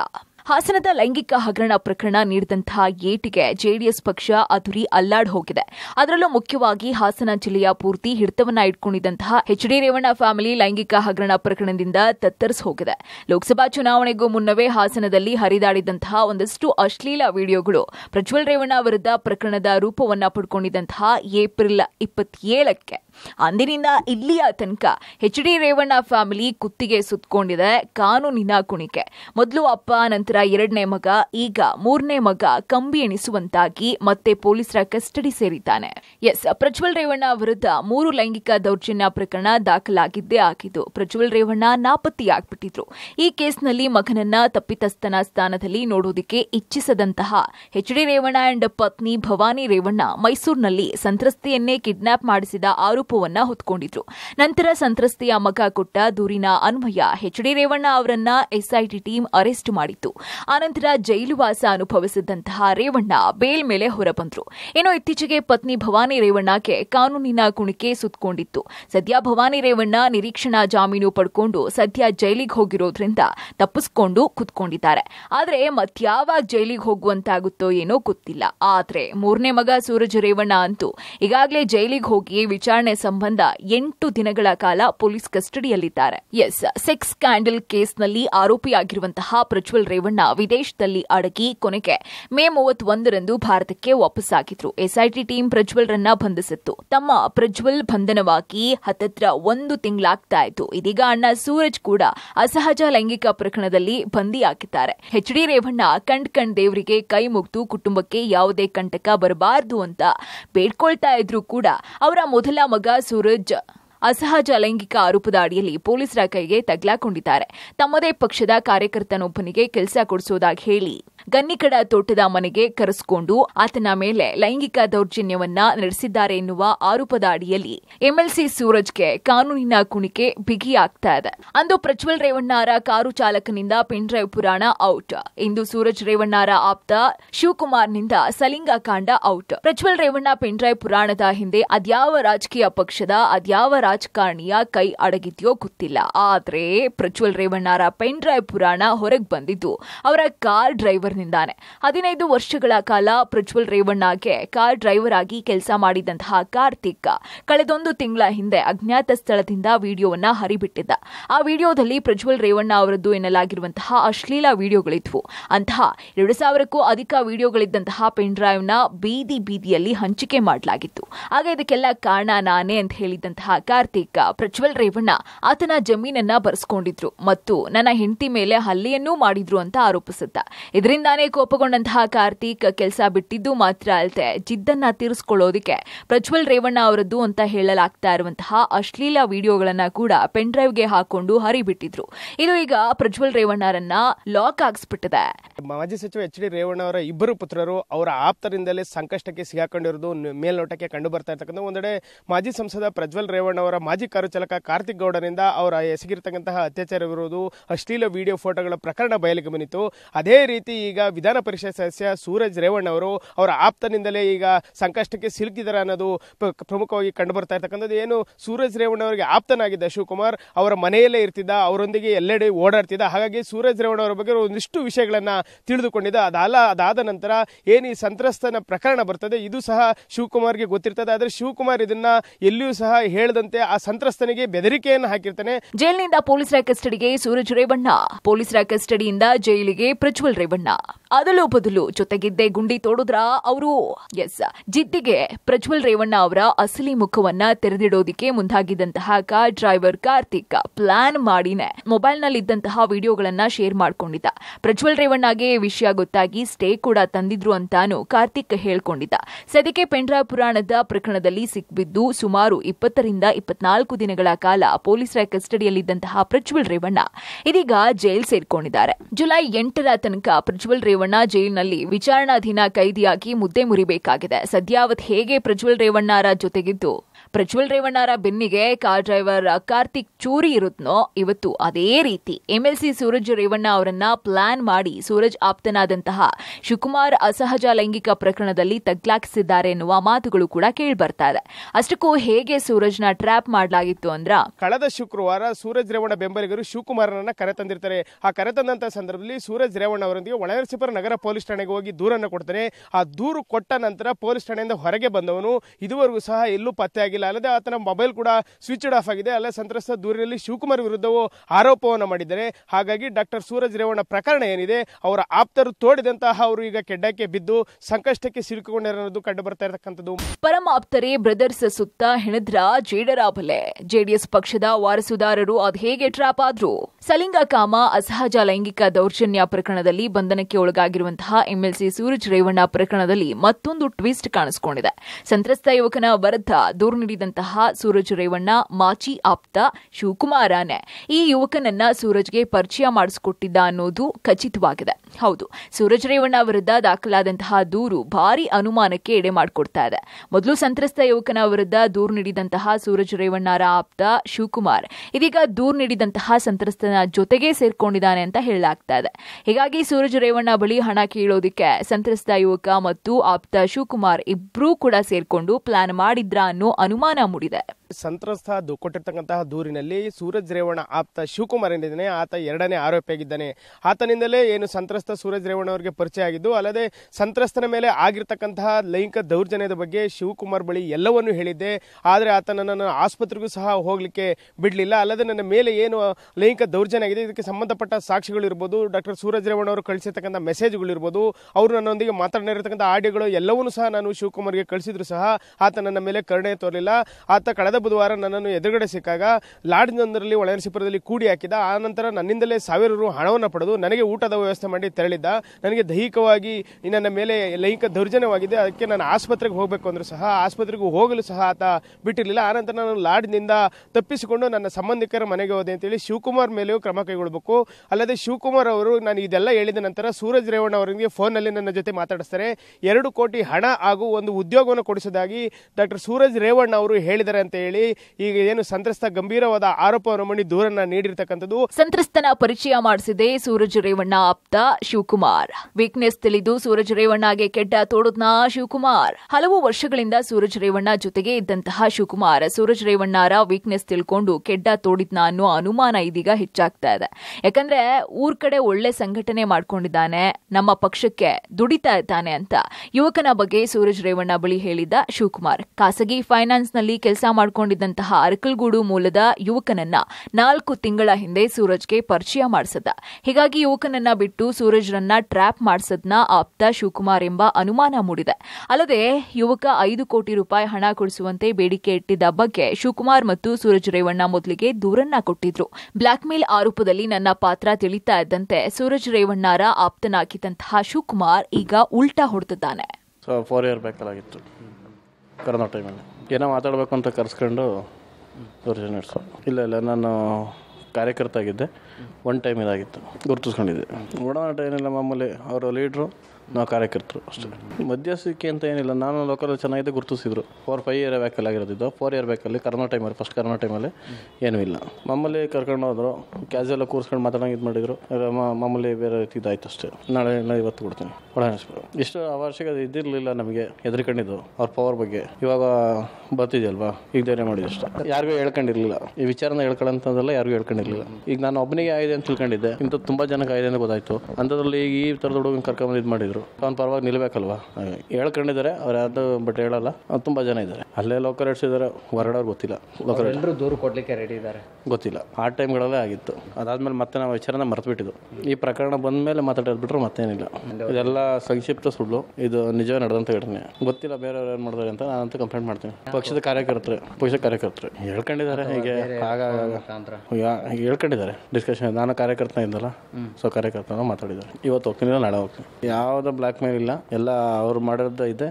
ಹಾಸನದ ಲೈಂಗಿಕ ಹಗರಣ ಪ್ರಕರಣ ನೀಡಿದಂತಹ ಏಟಿಗೆ ಜೆಡಿಎಸ್ ಪಕ್ಷ ಅದುರಿ ಅಲ್ಲಾಡ್ ಹೋಗಿದೆ ಅದರಲ್ಲೂ ಮುಖ್ಯವಾಗಿ ಹಾಸನ ಜಿಲ್ಲೆಯ ಪೂರ್ತಿ ಹಿಡಿತವನ್ನ ಇಟ್ಕೊಂಡಿದ್ದಂತಹ ಎಚ್ ಡಿ ರೇವಣ್ಣ ಫ್ಯಾಮಿಲಿ ಲೈಂಗಿಕ ಹಗರಣ ಪ್ರಕರಣದಿಂದ ತತ್ತರಿಸಿ ಹೋಗಿದೆ ಲೋಕಸಭಾ ಚುನಾವಣೆಗೂ ಮುನ್ನವೇ ಹಾಸನದಲ್ಲಿ ಹರಿದಾಡಿದಂತಹ ಒಂದಷ್ಟು ಅಶ್ಲೀಲ ವಿಡಿಯೋಗಳು ಪ್ರಜ್ವಲ್ ರೇವಣ್ಣ ವಿರುದ್ಧ ಪ್ರಕರಣದ ರೂಪವನ್ನ ಪಡ್ಕೊಂಡಿದ್ದಂತಹ ಏಪ್ರಿಲ್ ಇಪ್ಪತ್ತೇಳಕ್ಕೆ ಅಂದಿನಿಂದ ಇಲ್ಲಿಯ ತನಕ ಎಚ್ ಡಿ ರೇವಣ್ಣ ಫ್ಯಾಮಿಲಿ ಕುತ್ತಿಗೆ ಸುತ್ತಕೊಂಡಿದೆ ಕಾನೂನಿನ ಕುಣಿಕೆ ಮೊದಲು ಅಪ್ಪ ನಂತರ ಎರಡನೇ ಮಗ ಈಗ ಮೂರನೇ ಮಗ ಕಂಬಿ ಎಣಿಸುವಂತಾಗಿ ಮತ್ತೆ ಪೊಲೀಸರ ಕಸ್ಟಡಿ ಸೇರಿದ್ದಾನೆ ಎಸ್ ಪ್ರಜ್ವಲ್ ರೇವಣ್ಣ ವಿರುದ್ಧ ಮೂರು ಲೈಂಗಿಕ ದೌರ್ಜನ್ಯ ಪ್ರಕರಣ ದಾಖಲಾಗಿದ್ದೇ ಆಗಿದ್ದು ಪ್ರಜ್ವಲ್ ರೇವಣ್ಣ ನಾಪತ್ತೆಯಾಗ್ಬಿಟ್ಟಿದ್ರು ಈ ಕೇಸ್ನಲ್ಲಿ ಮಗನನ್ನ ತಪ್ಪಿತಸ್ಥನ ಸ್ಥಾನದಲ್ಲಿ ನೋಡುವುದಕ್ಕೆ ಇಚ್ಛಿಸದಂತಹ ಎಚ್ ಡಿ ರೇವಣ್ಣ ಅಂಡ್ ಪತ್ನಿ ಭವಾನಿ ರೇವಣ್ಣ ಮೈಸೂರಿನಲ್ಲಿ ಸಂತ್ರಸ್ತೆಯನ್ನೇ ಕಿಡ್ನಾಪ್ ಮಾಡಿಸಿದ ಆರು ಆರೋಪವನ್ನ ಹೊತ್ಕೊಂಡಿದ್ರು ನಂತರ ಸಂತ್ರಸ್ತೆಯ ಮಗ ಕೊಟ್ಟ ದೂರಿನ ಅನ್ವಯ ಹೆಚ್ಡಿ ಡಿ ರೇವಣ್ಣ ಅವರನ್ನ ಎಸ್ಐಟಿ ಟೀಂ ಅರೆಸ್ಟ್ ಮಾಡಿತ್ತು ಆನಂತರ ಜೈಲುವಾಸ ಅನುಭವಿಸಿದಂತಹ ರೇವಣ್ಣ ಬೇಲ್ ಮೇಲೆ ಹೊರಬಂದ್ರು ಇನ್ನು ಇತ್ತೀಚೆಗೆ ಪತ್ನಿ ಭವಾನಿ ರೇವಣ್ಣಗೆ ಕಾನೂನಿನ ಕುಣಿಕೆ ಸುತ್ತಕೊಂಡಿತ್ತು ಸದ್ಯ ಭವಾನಿ ರೇವಣ್ಣ ನಿರೀಕ್ಷಣಾ ಜಾಮೀನು ಪಡ್ಕೊಂಡು ಸದ್ಯ ಜೈಲಿಗೆ ಹೋಗಿರೋದ್ರಿಂದ ತಪ್ಪಿಸ್ಕೊಂಡು ಕುತ್ಕೊಂಡಿದ್ದಾರೆ ಆದರೆ ಮತ್ಯಾವಾಗ ಜೈಲಿಗೆ ಹೋಗುವಂತಾಗುತ್ತೋ ಏನೋ ಗೊತ್ತಿಲ್ಲ ಆದ್ರೆ ಮೂರನೇ ಮಗ ಸೂರಜ್ ರೇವಣ್ಣ ಅಂತೂ ಈಗಾಗಲೇ ಜೈಲಿಗೆ ಹೋಗಿ ವಿಚಾರಣೆ ಸಂಬಂಧ ಎಂಟು ದಿನಗಳ ಕಾಲ ಪೊಲೀಸ್ ಕಸ್ಟಡಿಯಲ್ಲಿದ್ದಾರೆ ಎಸ್ ಸೆಕ್ಸ್ ಸ್ಕ್ಯಾಂಡಲ್ ಕೇಸ್ನಲ್ಲಿ ಆರೋಪಿಯಾಗಿರುವಂತಹ ಪ್ರಜ್ವಲ್ ರೇವಣ್ಣ ವಿದೇಶದಲ್ಲಿ ಅಡಗಿ ಕೊನೆಗೆ ಮೇ ಮೂವತ್ತೊಂದರಂದು ಭಾರತಕ್ಕೆ ವಾಪಸ್ಸಾಗಿದ್ರು ಎಸ್ಐಟಿ ಟೀಮ್ ಪ್ರಜ್ವಲ್ರನ್ನ ಬಂಧಿಸಿತ್ತು ತಮ್ಮ ಪ್ರಜ್ವಲ್ ಬಂಧನವಾಗಿ ಹತ್ತತ್ರ ಒಂದು ತಿಂಗಳಾಗ್ತಾ ಇತ್ತು ಇದೀಗ ಅಣ್ಣ ಸೂರಜ್ ಕೂಡ ಅಸಹಜ ಲೈಂಗಿಕ ಪ್ರಕರಣದಲ್ಲಿ ಬಂದಿಯಾಗಿದ್ದಾರೆ ಎಚ್ ಡಿ ರೇವಣ್ಣ ಕಂಡ್ ಕಂಡ್ ದೇವರಿಗೆ ಕೈ ಮುಗಿದು ಕುಟುಂಬಕ್ಕೆ ಯಾವುದೇ ಕಂಟಕ ಬರಬಾರದು ಅಂತ ಬೇಡ್ಕೊಳ್ತಾ ಇದ್ರು ಕೂಡ ಅವರ ಮೊದಲ ಮಗ होगा सूरज ಅಸಹಜ ಲೈಂಗಿಕ ಆರೋಪದ ಅಡಿಯಲ್ಲಿ ಪೊಲೀಸರ ಕೈಗೆ ತಗ್ಲಾಕೊಂಡಿದ್ದಾರೆ ತಮ್ಮದೇ ಪಕ್ಷದ ಕಾರ್ಯಕರ್ತನೊಬ್ಬನಿಗೆ ಕೆಲಸ ಕೊಡಿಸುವುದಾಗಿ ಹೇಳಿ ಗನ್ನಿಕಡ ತೋಟದ ಮನೆಗೆ ಕರೆಸಿಕೊಂಡು ಆತನ ಮೇಲೆ ಲೈಂಗಿಕ ದೌರ್ಜನ್ಯವನ್ನ ನಡೆಸಿದ್ದಾರೆ ಎನ್ನುವ ಆರೋಪದ ಅಡಿಯಲ್ಲಿ ಎಂಎಲ್ಸಿ ಸೂರಜ್ಗೆ ಕಾನೂನಿನ ಕುಣಿಕೆ ಬಿಗಿಯಾಗ್ತಾ ಇದೆ ಅಂದು ಪ್ರಜ್ವಲ್ ರೇವಣ್ಣಾರ ಕಾರು ಚಾಲಕನಿಂದ ಪೆನ್ ಡ್ರೈವ್ ಪುರಾಣ ಔಟ್ ಇಂದು ಸೂರಜ್ ರೇವಣ್ಣಾರ ಆಪ್ತ ಶಿವಕುಮಾರ್ನಿಂದ ಸಲಿಂಗ ಕಾಂಡ out Prajwal Revanna pen drive ಪುರಾಣದ ಹಿಂದೆ ಅದ್ಯಾವ ರಾಜಕೀಯ ಪಕ್ಷದ ಅದ್ಯಾವ ರಾಜಕಾರಣಿಯ ಕೈ ಅಡಗಿದೆಯೋ ಗೊತ್ತಿಲ್ಲ ಆದರೆ ಪ್ರಜ್ವಲ್ ರೇವಣ್ಣರ ಪೆನ್ ಡ್ರೈವ್ ಪುರಾಣ ಹೊರಗೆ ಬಂದಿದ್ದು ಅವರ ಕಾರ್ ಡ್ರೈವರ್ನಿಂದಾನೆ ಹದಿನೈದು ವರ್ಷಗಳ ಕಾಲ ಪ್ರಜ್ವಲ್ ರೇವಣ್ಣಗೆ ಕಾರ್ ಡ್ರೈವರ್ ಆಗಿ ಕೆಲಸ ಮಾಡಿದಂತಹ ಕಾರ್ತಿಕ್ ಕಳೆದೊಂದು ತಿಂಗಳ ಹಿಂದೆ ಅಜ್ಞಾತ ಸ್ಥಳದಿಂದ ವಿಡಿಯೋವನ್ನ ಹರಿಬಿಟ್ಟಿದ್ದ ಆ ವಿಡಿಯೋದಲ್ಲಿ ಪ್ರಜ್ವಲ್ ರೇವಣ್ಣ ಅವರದ್ದು ಎನ್ನಲಾಗಿರುವಂತಹ ಅಶ್ಲೀಲ ವಿಡಿಯೋಗಳಿದ್ವು ಅಂತಹ ಎರಡು ಸಾವಿರಕ್ಕೂ ಅಧಿಕ ವಿಡಿಯೋಗಳಿದ್ದಂತಹ ಪೆನ್ ಡ್ರೈವ್ನ ಬೀದಿ ಬೀದಿಯಲ್ಲಿ ಹಂಚಿಕೆ ಮಾಡಲಾಗಿತ್ತು ಆಗ ಇದಕ್ಕೆಲ್ಲ ಕಾರಣ ನಾನೇ ಅಂತ ಹೇಳಿದ್ದಂತಹ ಕಾರ್ತಿಕ್ ಪ್ರಜ್ವಲ್ ರೇವಣ್ಣ ಆತನ ಜಮೀನನ್ನ ಬರೆಸ್ಕೊಂಡಿದ್ರು ಮತ್ತು ನನ್ನ ಹೆಂಡತಿ ಮೇಲೆ ಹಲ್ಲೆಯನ್ನೂ ಮಾಡಿದ್ರು ಅಂತ ಆರೋಪಿಸುತ್ತ ಇದರಿಂದಾನೇ ಕೋಪಗೊಂಡಂತಹ ಕಾರ್ತಿಕ್ ಕೆಲಸ ಬಿಟ್ಟಿದ್ದು ಮಾತ್ರ ಅಲ್ಲದೆ ಜಿದ್ದನ್ನ ತೀರಿಸ್ಕೊಳ್ಳೋದಿಕ್ಕೆ ಪ್ರಜ್ವಲ್ ರೇವಣ್ಣ ಅವರದ್ದು ಅಂತ ಹೇಳಲಾಗ್ತಾ ಇರುವಂತಹ ಅಶ್ಲೀಲ ವಿಡಿಯೋಗಳನ್ನ ಕೂಡ ಪೆನ್ ಡ್ರೈವ್ಗೆ ಹಾಕೊಂಡು ಹರಿಬಿಟ್ಟಿದ್ರು ಇದು ಈಗ ಪ್ರಜ್ವಲ್ ರೇವಣ್ಣರನ್ನ ಲಾಕ್ ಆಗಿಸ್ಬಿಟ್ಟಿದೆ ಮಾಜಿ ಸಚಿವ ಎಚ್ ಡಿ ರೇವಣ್ಣ ಅವರ ಇಬ್ಬರು ಪುತ್ರರು ಅವರ ಆಪ್ತರಿಂದಲೇ ಸಂಕಷ್ಟಕ್ಕೆ ಸಿಗಾಕೊಂಡಿರುವುದು ಮೇಲ್ನೋಟಕ್ಕೆ ಕಂಡು ಬರ್ತಾ ಇರ್ತಕ್ಕಂಥ ಒಂದೆಡೆ ಮಾಜಿ ಸಂಸದ ಪ್ರಜ್ವಲ್ ರೇವಣ್ಣ ಅವರ ಮಾಜಿ ಕಾರು ಕಾರ್ತಿಕ್ ಗೌಡರಿಂದ ಅವರ ಎಸಗಿರ್ತಕ್ಕಂತಹ ಅತ್ಯಾಚಾರವಿರುವುದು ಅಶ್ಲೀಲ ವಿಡಿಯೋ ಫೋಟೋಗಳ ಪ್ರಕರಣ ಬಯಲಿಗೆ ಬಂದಿತ್ತು ಅದೇ ರೀತಿ ಈಗ ವಿಧಾನ ಪರಿಷತ್ ಸದಸ್ಯ ಸೂರಜ್ ರೇವಣ್ಣ ಅವರು ಅವರ ಆಪ್ತನಿಂದಲೇ ಈಗ ಸಂಕಷ್ಟಕ್ಕೆ ಸಿಲುಕಿದ್ದಾರೆ ಅನ್ನೋದು ಪ್ರಮುಖವಾಗಿ ಕಂಡುಬರ್ತಾ ಇರ್ತಕ್ಕಂಥದ್ದು ಏನು ಸೂರಜ್ ರೇವಣ್ಣ ಅವರಿಗೆ ಆಪ್ತನಾಗಿದ್ದ ಶಿವಕುಮಾರ್ ಅವರ ಮನೆಯಲ್ಲೇ ಇರ್ತಿದ್ದ ಅವರೊಂದಿಗೆ ಎಲ್ಲೆಡೆ ಓಡಾಡ್ತಿದ್ದ ಹಾಗಾಗಿ ಸೂರಜ್ ರೇವಣ್ಣ ಅವರ ಬಗ್ಗೆ ಒಂದಿಷ್ಟು ವಿಷಯಗಳನ್ನು ತಿಳಿದುಕೊಂಡಿದ್ದ ಅದಲ್ಲ ಅದಾದ ನಂತರ ಏನು ಈ ಸಂತ್ರಸ್ತನ ಪ್ರಕರಣ ಬರ್ತದೆ ಇದು ಸಹ ಶಿವಕುಮಾರ್ಗೆ ಗೊತ್ತಿರ್ತದೆ ಆದರೆ ಶಿವಕುಮಾರ್ ಇದನ್ನ ಎಲ್ಲಿಯೂ ಸಹ ಹೇಳದಂತೆ ಆ ಸಂತ್ರಸ್ತನಿಗೆ ಬೆದರಿಕೆಯನ್ನು ಹಾಕಿರ್ತಾನೆ ಜೈಲಿನಿಂದ ಪೊಲೀಸರ ಕಸ್ಟಡಿಗೆ ಸೂರಜ್ ರೇವಣ್ಣ ಪೊಲೀಸರ ಕಸ್ಟಡಿಯಿಂದ ಜೈಲಿಗೆ ಪ್ರಜ್ವಲ್ ರೇವಣ್ಣ ಅದಲು ಬದಲು ಜೊತೆಗಿದ್ದೆ ಗುಂಡಿ ತೋಡುದ್ರ ಅವರು ಎಸ್ ಜಿದ್ದಿಗೆ ಪ್ರಜ್ವಲ್ ರೇವಣ್ಣ ಅವರ ಅಸಲಿ ಮುಖವನ್ನ ತೆರೆದಿಡೋದಿಕ್ಕೆ ಮುಂದಾಗಿದ್ದಂತಹ ಕಾರ್ ಡ್ರೈವರ್ ಕಾರ್ತಿಕ್ ಪ್ಲಾನ್ ಮಾಡಿನೇ ಮೊಬೈಲ್ ನಲ್ಲಿ ಇದ್ದಂತಹ ವಿಡಿಯೋಗಳನ್ನ ಶೇರ್ ಮಾಡ್ಕೊಂಡಿದ್ದ ಪ್ರಜ್ವಲ್ ರೇವಣ್ಣಗೆ ವಿಷಯ ಗೊತ್ತಾಗಿ ಸ್ಟೇ ಕೂಡ ತಂದಿದ್ರು ಅಂತಾನು ಕಾರ್ತಿಕ್ ಹೇಳ್ಕೊಂಡಿದ್ದ ಸದ್ಯಕ್ಕೆ ಪೆಂಡ್ರಾ ಪುರಾಣದ ಪ್ರಕರಣದಲ್ಲಿ ಸಿಕ್ಬಿದ್ದು ಸುಮಾರು ಇಪ್ಪತ್ತರಿಂದ ಇಪ್ಪತ್ನಾಲ್ಕು ದಿನಗಳ ಕಾಲ ಪೊಲೀಸರ ಕಸ್ಟಡಿಯಲ್ಲಿದ್ದಂತಹ ಪ್ರಜ್ವಲ್ ರೇವಣ್ಣ ಇದೀಗ ಜೈಲ್ ಸೇರಿಕೊಂಡಿದ್ದಾರೆ ಜುಲೈ ಎಂಟರ ತನಕ ಪ್ರಜ್ವಲ್ ರೇವಣ್ಣ ಜೈಲಿನಲ್ಲಿ ವಿಚಾರಣಾಧೀನ ಕೈದಿಯಾಗಿ ಮುದ್ದೆ ಮುರಿಬೇಕಾಗಿದೆ ಸದ್ಯಾವತ್ ಹೇಗೆ ಪ್ರಜ್ವಲ್ ರೇವಣ್ಣರ ಜೊತೆಗಿದ್ದು ಪ್ರಜ್ವಲ್ ರೇವಣ್ಣರ ಬೆನ್ನಿಗೆ ಕಾರ್ ಡ್ರೈವರ್ ಕಾರ್ತಿಕ್ ಚೂರಿ ಇರುತ್ತೋ ಇವತ್ತು ಅದೇ ರೀತಿ MLC L C Suraj Revanna ಅವರನ್ನ ಪ್ಲಾನ್ ಮಾಡಿ ಸೂರಜ್ ಆಪ್ತನಾದಂತಹ ಶಿವಕುಮಾರ್ ಅಸಹಜ ಲೈಂಗಿಕ ಪ್ರಕರಣದಲ್ಲಿ ತಗ್ಲಾಕಿಸಿದ್ದಾರೆ ಎನ್ನುವ ಮಾತುಗಳು ಕೂಡ ಕೇಳಿ ಬರ್ತಾ ಇದೆ ಅಷ್ಟಕ್ಕೂ ಹೇಗೆ ಸೂರಜ್ನ ಟ್ರ್ಯಾಪ್ ಮಾಡಲಾಗಿತ್ತು ಅಂದ್ರ ಕಳೆದ ಶುಕ್ರವಾರ ಸೂರಜ್ ರೇವಣ್ಣ ಬೆಂಬಲಿಗರು ಶಿವಕುಮಾರನನ್ನ ಕರೆತಂದಿರ್ತಾರೆ ಆ ಕರೆತಂದಂತ ಸಂದರ್ಭದಲ್ಲಿ ಸೂರಜ್ ರೇವಣ್ಣ ಅವರೊಂದಿಗೆ ಒಳನರಸಿಪುರ ನಗರ ಪೊಲೀಸ್ ಠಾಣೆಗೆ ಹೋಗಿ ದೂರನ್ನು ಕೊಡ್ತಾರೆ ಆ ದೂರು ಕೊಟ್ಟ ನಂತರ ಪೊಲೀಸ್ ಠಾಣೆಯಿಂದ ಹೊರಗೆ ಬಂದವನು ಇದುವರೆಗೂ ಸಹ ಎಲ್ಲೂ ಪತ್ತೆ ಆಗಿಲ್ಲ ಅಲ್ಲದೆ ಆತನ ಮೊಬೈಲ್ ಕೂಡ ಸ್ವಿಚ್ಡ್ ಆಫ್ ಆಗಿದೆ ಅಲ್ಲದೆ ಸಂತ್ರಸ್ತ ದೂರಿನಲ್ಲಿ ಶಿವಕುಮಾರ್ ವಿರುದ್ಧವೂ ಆರೋಪವನ್ನು ಮಾಡಿದ್ದಾರೆ ಹಾಗಾಗಿ ಡಾಕ್ಟರ್ ಸೂರಜ್ ರೇವಣ್ಣ ಪ್ರಕರಣ ಏನಿದೆ ಅವರ ಆಪ್ತರು ತೋಡಿದಂತಹ ಅವರು ಈಗ ಕೆಡ್ಡಕ್ಕೆ ಬಿದ್ದು ಸಂಕಷ್ಟಕ್ಕೆ ಸಿಲುಕಿಕೊಂಡಿರೋದು ಕಂಡು ಬರ್ತಾ ಇರತಕ್ಕಂಥದ್ದು ಪರಮ ಆಪ್ತರೇ ಬ್ರದರ್ಸ್ ಸುತ್ತ ಹೆಣದ್ರ ಜೇಡರ ಬಲೆ ಜೆಡಿಎಸ್ ಪಕ್ಷದ ವಾರಸುದಾರರು ಅದ್ ಹೇಗೆ ಟ್ರಾಪ್ ಆದ್ರು ಸಲಿಂಗ ಕಾಮ ಅಸಹಜ ಲೈಂಗಿಕ ದೌರ್ಜನ್ಯ ಪ್ರಕರಣದಲ್ಲಿ ಬಂಧನಕ್ಕೆ ಒಳಗಾಗಿರುವಂತಹ ಎಂಎಲ್ಸಿ ಸೂರಜ್ ರೇವಣ್ಣ ಪ್ರಕರಣದಲ್ಲಿ ಮತ್ತೊಂದು ಟ್ವಿಸ್ಟ್ ಕಾಣಿಸಿಕೊಂಡಿದೆ ಸಂತ್ರಸ್ತ ಯುವಕನ ವಿರುದ್ಧ ದೂರು ಸೇರಿದಂತಹ ಸೂರಜ್ ರೇವಣ್ಣ ಮಾಚಿ ಆಪ್ತ ಶಿವಕುಮಾರನೇ ಈ ಯುವಕನನ್ನ ಸೂರಜ್ಗೆ ಪರಿಚಯ ಮಾಡಿಸಿಕೊಟ್ಟಿದ್ದ ಅನ್ನೋದು ಖಚಿತವಾಗಿದೆ ಹೌದು ಸೂರಜ್ ರೇವಣ್ಣ ವಿರುದ್ಧ ದಾಖಲಾದಂತಹ ದೂರು ಭಾರಿ ಅನುಮಾನಕ್ಕೆ ಎಡೆ ಮಾಡಿಕೊಡ್ತಾ ಇದೆ ಮೊದಲು ಸಂತ್ರಸ್ತ ಯುವಕನ ವಿರುದ್ಧ ದೂರು ನೀಡಿದಂತಹ ಸೂರಜ್ ರೇವಣ್ಣರ ಆಪ್ತ ಶಿವಕುಮಾರ್ ಇದೀಗ ದೂರು ನೀಡಿದಂತಹ ಸಂತ್ರಸ್ತನ ಜೊತೆಗೆ ಸೇರ್ಕೊಂಡಿದ್ದಾನೆ ಅಂತ ಹೇಳಲಾಗ್ತಾ ಇದೆ ಹೀಗಾಗಿ ಸೂರಜ್ ರೇವಣ್ಣ ಬಳಿ ಹಣ ಕೇಳೋದಿಕ್ಕೆ ಸಂತ್ರಸ್ತ ಯುವಕ ಮತ್ತು ಆಪ್ತ ಶಿವಕುಮಾರ್ ಇಬ್ಬರೂ ಕೂಡ ಸೇರ್ಕೊಂಡು ಪ್ಲಾನ್ ಮಾಡಿದ್ರ ಅನ್ನೋ ಅನು ಅನುಮಾನ ಮೂಡಿದೆ ಸಂತ್ರಸ್ತ ಕೊಟ್ಟಿರ್ತಕ್ಕಂತಹ ದೂರಿನಲ್ಲಿ ಸೂರಜ್ ರೇವಣ್ಣ ಆಪ್ತ ಶಿವಕುಮಾರ್ ಏನಿದ್ದಾನೆ ಆತ ಎರಡನೇ ಆರೋಪಿಯಾಗಿದ್ದಾನೆ ಆತನಿಂದಲೇ ಏನು ಸಂತ್ರಸ್ತ ಸೂರಜ್ ರೇವಣ್ಣ ಅವರಿಗೆ ಪರಿಚಯ ಆಗಿದ್ದು ಅಲ್ಲದೆ ಸಂತ್ರಸ್ತನ ಮೇಲೆ ಆಗಿರ್ತಕ್ಕಂತಹ ಲೈಂಗಿಕ ದೌರ್ಜನ್ಯದ ಬಗ್ಗೆ ಶಿವಕುಮಾರ್ ಬಳಿ ಎಲ್ಲವನ್ನೂ ಹೇಳಿದ್ದೆ ಆದರೆ ಆತ ಆಸ್ಪತ್ರೆಗೂ ಸಹ ಹೋಗಲಿಕ್ಕೆ ಬಿಡಲಿಲ್ಲ ಅಲ್ಲದೆ ನನ್ನ ಮೇಲೆ ಏನು ಲೈಂಗಿಕ ದೌರ್ಜನ್ಯ ಆಗಿದೆ ಇದಕ್ಕೆ ಸಂಬಂಧಪಟ್ಟ ಸಾಕ್ಷಿಗಳಿರ್ಬೋದು ಡಾಕ್ಟರ್ ಸೂರಜ್ ರೇವಣ್ಣ ಅವರು ಕಳಿಸಿರ್ತಕ್ಕಂಥ ಮೆಸೇಜ್ಗಳಿರ್ಬೋದು ಅವರು ನನ್ನೊಂದಿಗೆ ಮಾತಾಡಿರತಕ್ಕಂಥ ಆಡಿಯೋಗಳು ಎಲ್ಲವನ್ನೂ ಸಹ ನಾನು ಶಿವಕುಮಾರ್ಗೆ ಕಳಿಸಿದ್ರು ಸಹ ಆತ ನನ್ನ ಮೇಲೆ ಕರುಣೆ ತೋರಲಿಲ್ಲ ಆತ ಕಳೆದ ಬುಧವಾರ ನನ್ನನ್ನು ಎದುರುಗಡೆ ಸಿಕ್ಕಾಗ ಲಾಡ್ಜ್ನೊಂದರಲ್ಲಿ ಒಳಸಿಪುರದಲ್ಲಿ ಕೂಡಿ ಹಾಕಿದ ಆ ನಂತರ ನನ್ನಿಂದಲೇ ಸಾವಿರ ರು ಹಣವನ್ನು ಪಡೆದು ನನಗೆ ಊಟದ ವ್ಯವಸ್ಥೆ ಮಾಡಿ ತೆರಳಿದ್ದ ನನಗೆ ದೈಹಿಕವಾಗಿ ನನ್ನ ಮೇಲೆ ಲೈಂಗಿಕ ದೌರ್ಜನ್ಯವಾಗಿದೆ ಅದಕ್ಕೆ ನಾನು ಆಸ್ಪತ್ರೆಗೆ ಹೋಗಬೇಕು ಅಂದರೂ ಸಹ ಆಸ್ಪತ್ರೆಗೂ ಹೋಗಲು ಸಹ ಆತ ಬಿಟ್ಟಿರಲಿಲ್ಲ ಆನಂತರ ನಾನು ಲಾಡ್ನಿಂದ ತಪ್ಪಿಸಿಕೊಂಡು ನನ್ನ ಸಂಬಂಧಿಕರ ಮನೆಗೆ ಹೋದೆ ಅಂತೇಳಿ ಶಿವಕುಮಾರ್ ಮೇಲೆಯೂ ಕ್ರಮ ಕೈಗೊಳ್ಳಬೇಕು ಅಲ್ಲದೆ ಶಿವಕುಮಾರ್ ಅವರು ನಾನು ಇದೆಲ್ಲ ಹೇಳಿದ ನಂತರ ಸೂರಜ್ ರೇವಣ್ಣ ಅವರಿಗೆ ಫೋನ್ನಲ್ಲಿ ನನ್ನ ಜೊತೆ ಮಾತಾಡಿಸ್ತಾರೆ ಎರಡು ಕೋಟಿ ಹಣ ಹಾಗೂ ಒಂದು ಉದ್ಯೋಗವನ್ನು ಕೊಡಿಸೋದಾಗಿ ಡಾಕ್ಟರ್ ಸೂರಜ್ ರೇವಣ್ಣ ಅವರು ಹೇಳಿದ್ದಾರೆ ಅಂತ ಹೇಳಿ ಈಗ ಏನು ಸಂತ್ರಸ್ತ ಗಂಭೀರವಾದ ಆರೋಪವನ್ನು ಮಾಡಿ ದೂರನ್ನ ನೀಡಿರ್ತಕ್ಕಂಥದ್ದು ಸಂತ್ರಸ್ತನ ಪರಿಚಯ ಮಾಡಿಸಿದೆ ಸೂರಜ್ ರೇವಣ್ಣ ಆಪ್ತ ಶಿವಕುಮಾರ್ ವೀಕ್ನೆಸ್ ತಿಳಿದು ಸೂರಜ್ ರೇವಣ್ಣಗೆ ಕೆಟ್ಟ ತೋಡದ್ನ ಶಿವಕುಮಾರ್ ಹಲವು ವರ್ಷಗಳಿಂದ ಸೂರಜ್ ರೇವಣ್ಣ ಜೊತೆಗೆ ಇದ್ದಂತಹ ಶಿವಕುಮಾರ್ ಸೂರಜ್ ರೇವಣ್ಣರ ವೀಕ್ನೆಸ್ ತಿಳ್ಕೊಂಡು ಕೆಡ್ಡ ತೋಡಿದ್ನ ಅನ್ನೋ ಅನುಮಾನ ಇದೀಗ ಹೆಚ್ಚಾಗ್ತಾ ಇದೆ ಯಾಕಂದ್ರೆ ಊರ್ ಕಡೆ ಒಳ್ಳೆ ಸಂಘಟನೆ ಮಾಡ್ಕೊಂಡಿದ್ದಾನೆ ನಮ್ಮ ಪಕ್ಷಕ್ಕೆ ದುಡಿತಾ ಇದ್ದಾನೆ ಅಂತ ಯುವಕನ ಬಗ್ಗೆ ಸೂರಜ್ ರೇವಣ್ಣ ಬಳಿ ಹೇಳಿದ್ದ ಶಿವಕುಮಾರ್ ಖಾಸಗಿ ಫೈನಾನ್ಸ್ ನಲ್ಲಿ ಕೆಲಸ ಮಾಡಿಕೊಂಡಿದ್ದಂತಹ ಅರಕಲ್ಗೂಡು ಮೂಲದ ಯುವಕನನ್ನ ನಾಲ್ಕು ತಿಂಗಳ ಹಿಂದೆ ಸೂರಜ್ಗೆ ಪರಿಚಯ ಮಾಡಿಸದ ಹೀಗಾಗಿ ಯುವಕನನ್ನ ಬಿಟ್ಟು ಸೂರಜ್ರನ್ನ ಟ್ರ್ಯಾಪ್ ಮಾಡಿಸದ್ನ ಆಪ್ತ ಶಿವಕುಮಾರ್ ಎಂಬ ಅನುಮಾನ ಮೂಡಿದೆ ಅಲ್ಲದೆ ಯುವಕ ಐದು ಕೋಟಿ ರೂಪಾಯಿ ಹಣ ಕೊಡಿಸುವಂತೆ ಬೇಡಿಕೆ ಇಟ್ಟಿದ್ದ ಬಗ್ಗೆ ಶಿವಕುಮಾರ್ ಮತ್ತು ಸೂರಜ್ ರೇವಣ್ಣ ಮೊದಲಿಗೆ ದೂರನ್ನ ಕೊಟ್ಟಿದ್ರು ಬ್ಲಾಕ್ ಮೇಲ್ ಆರೋಪದಲ್ಲಿ ನನ್ನ ಪಾತ್ರ ತಿಳಿತಾ ಇದ್ದಂತೆ ಸೂರಜ್ ರೇವಣ್ಣರ ಆಪ್ತನಾಗಿದ್ದಂತಹ ಶಿವಕುಮಾರ್ ಈಗ ಉಲ್ಟಾ ಹೊಡೆದಿದ್ದಾನೆ ಕರೋನಾ ಟೈಮಲ್ಲಿ ಏನೋ ಮಾತಾಡಬೇಕು ಅಂತ ಕರೆಸ್ಕೊಂಡು ದೂರಜನ ಇಲ್ಲ ಇಲ್ಲ ನಾನು ಕಾರ್ಯಕರ್ತ ಆಗಿದ್ದೆ ಒನ್ ಟೈಮ್ ಇದಾಗಿತ್ತು ಗುರುತಿಸ್ಕೊಂಡಿದ್ದೆ ಒಡನಾಟ ಏನಿಲ್ಲ ಮಾಮೂಲಿ ಅವರು ಲೀಡ್ರು ನಾವು ಕಾರ್ಯಕರ್ತರು ಅಷ್ಟೇ ಮಧ್ಯಸ್ಥಿಕೆ ಅಂತ ಏನಿಲ್ಲ ನಾನು ಲೋಕಲ್ ಚೆನ್ನಾಗಿದೆ ಗುರುತಿಸಿದ್ರು ಫೋರ್ ಫೈವ್ ಇಯರ್ ಬ್ಯಾಕಲ್ಲಿ ಆಗಿರೋದಿದ್ದು ಫೋರ್ ಇಯರ್ ಬ್ಯಾಕಲ್ಲಿ ಕರೋನಾ ಟೈಮಲ್ಲಿ ಫಸ್ಟ್ ಕರೋನಾ ಟೈಮಲ್ಲಿ ಏನೂ ಇಲ್ಲ ಮಾಮೂಲಿ ಕರ್ಕೊಂಡು ಹೋದ್ರು ಕ್ಯಾಶುವಲ್ ಕೂರಿಸ್ಕೊಂಡು ಮಾತಾಡೋಂಗೆ ಇದು ಮಾಡಿದರು ಮಾಮೂಲಿ ಬೇರೆ ಇದಾಯ್ತು ಅಷ್ಟೇ ನಾಳೆ ನಾನು ಇವತ್ತು ಕೊಡ್ತೀನಿ ಒಳ್ಳೆ ಇಷ್ಟು ಅವಶ್ಯಕ ಇದ್ದಿರಲಿಲ್ಲ ನಮಗೆ ಹೆದರ್ಕೊಂಡಿದ್ದು ಅವ್ರ ಪವರ್ ಬಗ್ಗೆ ಇವಾಗ ಬರ್ತಿದ್ಯಲ್ವಾ ಈಗ ಧೈರ್ಯ ಮಾಡಿದ್ರು ಅಷ್ಟೇ ಯಾರಿಗೂ ಹೇಳ್ಕೊಂಡಿರಲಿಲ್ಲ ಈ ವಿಚಾರನ ಹೇಳ್ಕೊಳ್ಳೋಂಥದ್ದೆಲ್ಲ ಯಾರಿಗೂ ಹೇಳ್ಕೊಂಡಿರಲಿಲ್ಲ ಈಗ ನಾನು ಒಬ್ಬನಿಗೆ ಆಗಿದೆ ಅಂತ ತಿಳ್ಕೊಂಡಿದ್ದೆ ಇಂಥ ತುಂಬ ಜನಕ್ಕೆ ಆಗಿದೆ ಅಂತ ಗೊತ್ತಾಯ್ತು ಅಂಥದ್ರಲ್ಲಿ ಈ ಥರದ ಹುಡುಗನ ಕರ್ಕೊಂಬಂದು ಇದು ಮಾಡಿದ್ರು ಹೇಳಿದ್ರು ಅವ್ನ ಪರವಾಗಿ ನಿಲ್ಬೇಕಲ್ವ ಹೇಳ್ಕೊಂಡಿದ್ದಾರೆ ಅವ್ರು ಯಾರು ಬಟ್ ಹೇಳಲ್ಲ ತುಂಬಾ ಜನ ಇದ್ದಾರೆ ಅಲ್ಲೇ ಲೋಕರ್ ಹಿಡ್ಸಿದಾರೆ ಹೊರಡೋರು ಗೊತ್ತಿಲ್ಲ ಲೋಕರ್ ಎಲ್ಲರೂ ದೂರು ಕೊಡ್ಲಿಕ್ಕೆ ರೆಡಿ ಇದ್ದಾರೆ ಗೊತ್ತಿಲ್ಲ ಆ ಟೈಮ್ಗಳಲ್ಲೇ ಆಗಿತ್ತು ಅದಾದ್ಮೇಲೆ ಮತ್ತೆ ನಾವು ವಿಚಾರನ ಬಿಟ್ಟಿದ್ದು ಈ ಪ್ರಕರಣ ಬಂದ ಮೇಲೆ ಮಾತಾಡಿದ್ಬಿಟ್ರೆ ಮತ್ತೇನಿಲ್ಲ ಇದೆಲ್ಲ ಸಂಕ್ಷಿಪ್ತ ಸುಳ್ಳು ಇದು ನಿಜ ನಡೆದಂತ ಘಟನೆ ಗೊತ್ತಿಲ್ಲ ಬೇರೆಯವ್ರು ಏನ್ ಮಾಡಿದ್ರೆ ಅಂತ ನಾನಂತೂ ಕಂಪ್ಲೇಂಟ್ ಮಾಡ್ತೀನಿ ಪಕ್ಷದ ಕಾರ್ಯಕರ್ತರು ಪಕ್ಷದ ಕಾರ್ಯಕರ್ತರು ಹೇಳ್ಕೊಂಡಿದ್ದಾರೆ ಹೀಗೆ ಹೇಳ್ಕೊಂಡಿದ್ದಾರೆ ಡಿಸ್ಕಷನ್ ನಾನು ಕಾರ್ಯಕರ್ತನ ಇದ್ದಲ್ಲ ಸೊ ಕಾರ್ಯಕರ್ತನ ಮಾತಾಡಿದ್ದಾರೆ ಇವತ್ತು ಹೋಗ್ತೀನಿ ನಾಳೆ ಹೋಗ್ತೀನಿ ಯಾವ್ದು ಯಾವ್ದು ಬ್ಲಾಕ್ ಮೇಲ್ ಇಲ್ಲ ಎಲ್ಲ ಅವ್ರು ಇದೆ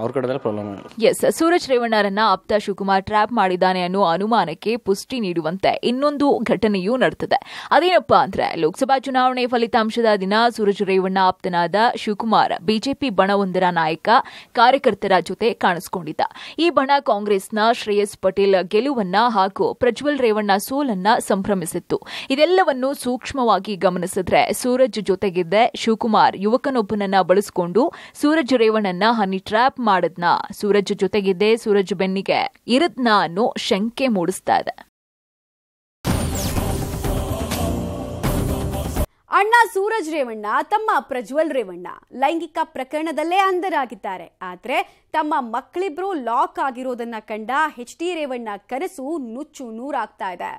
ಅವ್ರ ಕಡೆದಲ್ಲ ಪ್ರಾಬ್ಲಮ್ ಎಸ್ ಸೂರಜ್ ರೇವಣ್ಣರನ್ನ ಆಪ್ತ ಶಿವಕುಮಾರ್ ಟ್ರ್ಯಾಪ್ ಮಾಡಿದ್ದಾನೆ ಅನ್ನೋ ಅನುಮಾನಕ್ಕೆ ಪುಷ್ಟಿ ನೀಡುವಂತೆ ಇನ್ನೊಂದು ಘಟನೆಯೂ ನಡೆದಿದೆ ಅದೇನಪ್ಪ ಅಂದ್ರೆ ಲೋಕಸಭಾ ಚುನಾವಣೆ ಫಲಿತಾಂಶದ ದಿನ ಸೂರಜ್ ರೇವಣ್ಣ ಆಪ್ತನಾದ ಶಿವಕುಮಾರ್ ಬಿಜೆಪಿ ಬಣವೊಂದರ ನಾಯಕ ಕಾರ್ಯಕರ್ತರ ಜೊತೆ ಕಾಣಿಸಿಕೊಂಡಿದ್ದ ಈ ಬಣ ಕಾಂಗ್ರೆಸ್ನ ಶ್ರೇಯಸ್ ಪಟೇಲ್ ಗೆಲುವನ್ನ ಹಾಗೂ ಪ್ರಜ್ವಲ್ ರೇವಣ್ಣ ಸೋಲನ್ನ ಸಂಭ್ರಮಿಸಿತ್ತು ಇದೆಲ್ಲವನ್ನು ಸೂಕ್ಷ್ಮವಾಗಿ ಗಮನಿಸಿದ್ರೆ ಸೂರಜ್ ಜೊತೆಗಿದ್ದ ಶಿವಕುಮಾರ್ ಯುವಕ ಯುವಕನೊಬ್ಬನನ್ನ ಬಳಸಿಕೊಂಡು ಸೂರಜ್ ರೇವಣ್ಣನ ಹನಿ ಟ್ರ್ಯಾಪ್ ಮಾಡದ್ನ ಸೂರಜ್ ಜೊತೆಗಿದ್ದೆ ಸೂರಜ್ ಬೆನ್ನಿಗೆ ಇರದ್ನ ಅನ್ನೋ ಶಂಕೆ ಮೂಡಿಸ್ತಾ ಇದೆ ಅಣ್ಣ ಸೂರಜ್ ರೇವಣ್ಣ ತಮ್ಮ ಪ್ರಜ್ವಲ್ ರೇವಣ್ಣ ಲೈಂಗಿಕ ಪ್ರಕರಣದಲ್ಲೇ ಅಂಧರಾಗಿದ್ದಾರೆ ಆದ್ರೆ ತಮ್ಮ ಮಕ್ಕಳಿಬ್ರು ಲಾಕ್ ಆಗಿರೋದನ್ನ ಕಂಡ ಹೆಚ್ ಡಿ ರೇವಣ್ಣ ಕನಸು ನುಚ್ಚು ನೂರಾಗ್ತಾ ಇದೆ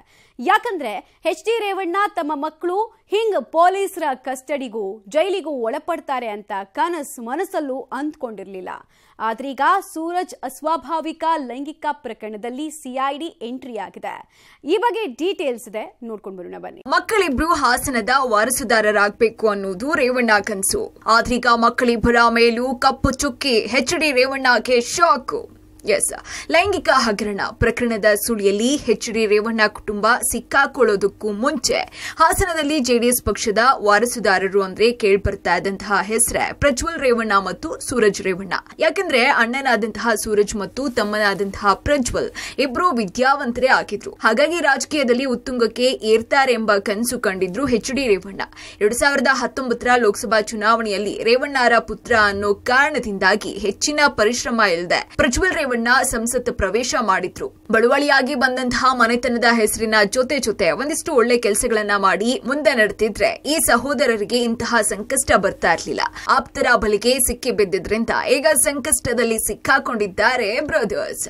ಯಾಕಂದ್ರೆ ಹೆಚ್ ಡಿ ರೇವಣ್ಣ ತಮ್ಮ ಮಕ್ಕಳು ಹಿಂಗ್ ಪೊಲೀಸರ ಕಸ್ಟಡಿಗೂ ಜೈಲಿಗೂ ಒಳಪಡ್ತಾರೆ ಅಂತ ಕನಸು ಮನಸ್ಸಲ್ಲೂ ಅಂದ್ಕೊಂಡಿರ್ಲಿಲ್ಲ ಆದ್ರೀಗ ಸೂರಜ್ ಅಸ್ವಾಭಾವಿಕ ಲೈಂಗಿಕ ಪ್ರಕರಣದಲ್ಲಿ ಸಿಐಡಿ ಎಂಟ್ರಿ ಆಗಿದೆ ಈ ಬಗ್ಗೆ ಡೀಟೇಲ್ಸ್ ಇದೆ ನೋಡ್ಕೊಂಡು ಬರೋಣ ಬನ್ನಿ ಮಕ್ಕಳಿಬ್ರು ಹಾಸನದ ವಾರಸುದಾರರಾಗಬೇಕು ಅನ್ನೋದು ರೇವಣ್ಣ ಕನಸು ಆದ್ರೀಗ ಮಕ್ಕಳಿಬ್ಬರ ಮೇಲೂ ಕಪ್ಪು ಚುಕ್ಕಿ ಹೆಚ್ ಡಿ ರೇವಣ್ಣಗೆ ಶಾಕ್ ಎಸ್ ಲೈಂಗಿಕ ಹಗರಣ ಪ್ರಕರಣದ ಸುಳಿಯಲ್ಲಿ ಹೆಚ್ಡಿ ಡಿ ರೇವಣ್ಣ ಕುಟುಂಬ ಸಿಕ್ಕಾಕೊಳ್ಳೋದಕ್ಕೂ ಮುಂಚೆ ಹಾಸನದಲ್ಲಿ ಜೆಡಿಎಸ್ ಪಕ್ಷದ ವಾರಸುದಾರರು ಅಂದ್ರೆ ಕೇಳ್ಬರ್ತಾ ಇದ್ದಂತಹ ಹೆಸರೇ ಪ್ರಜ್ವಲ್ ರೇವಣ್ಣ ಮತ್ತು ಸೂರಜ್ ರೇವಣ್ಣ ಯಾಕಂದ್ರೆ ಅಣ್ಣನಾದಂತಹ ಸೂರಜ್ ಮತ್ತು ತಮ್ಮನಾದಂತಹ ಪ್ರಜ್ವಲ್ ಇಬ್ರು ವಿದ್ಯಾವಂತರೇ ಆಗಿದ್ರು ಹಾಗಾಗಿ ರಾಜಕೀಯದಲ್ಲಿ ಉತ್ತುಂಗಕ್ಕೆ ಏರ್ತಾರೆ ಎಂಬ ಕನಸು ಕಂಡಿದ್ರು ಹೆಚ್ಡಿ ಡಿ ರೇವಣ್ಣ ಎರಡ್ ಸಾವಿರದ ಹತ್ತೊಂಬತ್ತರ ಲೋಕಸಭಾ ಚುನಾವಣೆಯಲ್ಲಿ ರೇವಣ್ಣರ ಪುತ್ರ ಅನ್ನೋ ಕಾರಣದಿಂದಾಗಿ ಹೆಚ್ಚಿನ ಪರಿಶ್ರಮ ಇಲ್ಲದೆ ಪ್ರಜ್ವಲ್ ರೇವಣ್ಣ ಸಂಸತ್ ಪ್ರವೇಶ ಮಾಡಿದ್ರು ಬಳುವಳಿಯಾಗಿ ಬಂದಂತಹ ಮನೆತನದ ಹೆಸರಿನ ಜೊತೆ ಜೊತೆ ಒಂದಿಷ್ಟು ಒಳ್ಳೆ ಕೆಲಸಗಳನ್ನ ಮಾಡಿ ಮುಂದೆ ನಡೆದಿದ್ರೆ ಈ ಸಹೋದರರಿಗೆ ಇಂತಹ ಸಂಕಷ್ಟ ಬರ್ತಾ ಇರಲಿಲ್ಲ ಆಪ್ತರ ಬಲಿಗೆ ಸಿಕ್ಕಿ ಬಿದ್ದಿದ್ರಿಂದ ಈಗ ಸಂಕಷ್ಟದಲ್ಲಿ ಸಿಕ್ಕಾಕೊಂಡಿದ್ದಾರೆ ಬ್ರದರ್ಸ್